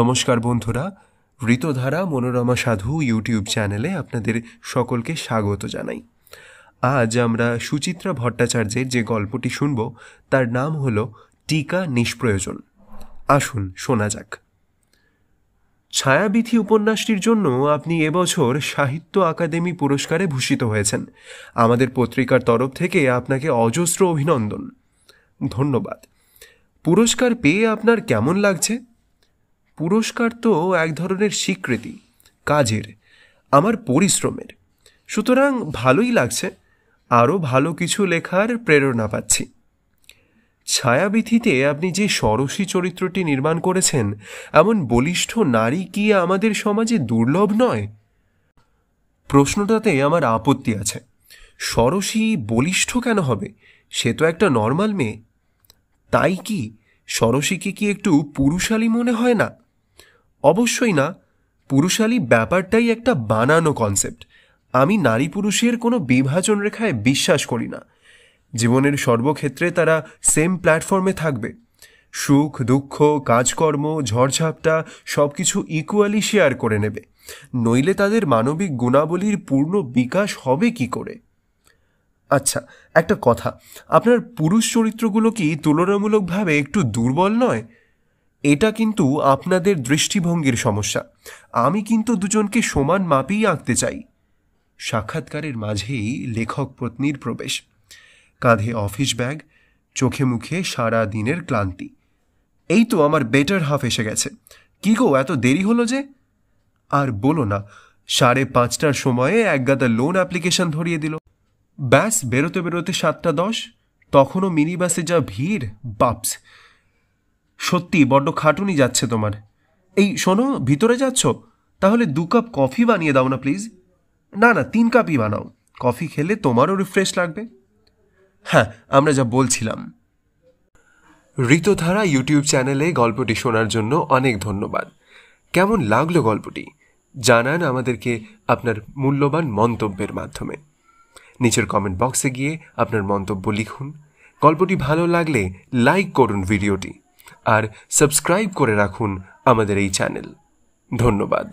নমস্কার বন্ধুরা ঋতধারা মনোরমা সাধু ইউটিউব চ্যানেলে আপনাদের সকলকে স্বাগত জানাই আজ আমরা সুচিত্রা ভট্টাচার্যের যে গল্পটি শুনব তার নাম হল টিকা নিষ্প্রয়োজন আসুন শোনা যাক ছায়াবিধি উপন্যাসটির জন্য আপনি এবছর সাহিত্য আকাদেমি পুরস্কারে ভূষিত হয়েছেন আমাদের পত্রিকার তরফ থেকে আপনাকে অজস্র অভিনন্দন ধন্যবাদ পুরস্কার পেয়ে আপনার কেমন লাগছে পুরস্কার তো এক ধরনের স্বীকৃতি কাজের আমার পরিশ্রমের সুতরাং ভালোই লাগছে আরও ভালো কিছু লেখার প্রেরণা পাচ্ছি ছায়াবিথিতে আপনি যে সরসী চরিত্রটি নির্মাণ করেছেন এমন বলিষ্ঠ নারী কি আমাদের সমাজে দুর্লভ নয় প্রশ্নটাতে আমার আপত্তি আছে সরসী বলিষ্ঠ কেন হবে সে তো একটা নর্মাল মেয়ে তাই কি সরসীকে কি একটু পুরুষালী মনে হয় না অবশ্যই না পুরুষালী ব্যাপারটাই একটা বানানো কনসেপ্ট আমি নারী পুরুষের কোনো বিভাজন রেখায় বিশ্বাস করি না জীবনের সর্বক্ষেত্রে তারা সেম প্ল্যাটফর্মে থাকবে সুখ দুঃখ কাজকর্ম ঝড়ঝাপটা সব কিছু ইকুয়ালি শেয়ার করে নেবে নইলে তাদের মানবিক গুণাবলীর পূর্ণ বিকাশ হবে কি করে আচ্ছা একটা কথা আপনার পুরুষ চরিত্রগুলো কি তুলনামূলকভাবে একটু দুর্বল নয় এটা কিন্তু আপনাদের দৃষ্টিভঙ্গির সমস্যা আমি কিন্তু দুজনকে সমান মাপেই আঁকতে চাই সাক্ষাৎকারের মাঝেই লেখক পত্নীর প্রবেশ কাঁধে অফিস ব্যাগ চোখে মুখে সারা দিনের ক্লান্তি এই তো আমার বেটার হাফ এসে গেছে কি গো এত দেরি হলো যে আর বলো না সাড়ে পাঁচটার সময়ে একগাদা লোন অ্যাপ্লিকেশন ধরিয়ে দিল ব্যাস বেরোতে বেরোতে সাতটা দশ তখনও মিনি বাসে যা ভিড় বাপস সত্যি বড্ড খাটুনি যাচ্ছে তোমার এই শোনো ভিতরে যাচ্ছ তাহলে দু কাপ কফি বানিয়ে দাও না প্লিজ না না তিন কাপই বানাও কফি খেলে তোমারও রিফ্রেশ লাগবে হ্যাঁ আমরা যা বলছিলাম ঋতুধারা ইউটিউব চ্যানেলে গল্পটি শোনার জন্য অনেক ধন্যবাদ কেমন লাগলো গল্পটি জানান আমাদেরকে আপনার মূল্যবান মন্তব্যের মাধ্যমে নিচের কমেন্ট বক্সে গিয়ে আপনার মন্তব্য লিখুন গল্পটি ভালো লাগলে লাইক করুন ভিডিওটি আর সাবস্ক্রাইব করে রাখুন আমাদের এই চ্যানেল ধন্যবাদ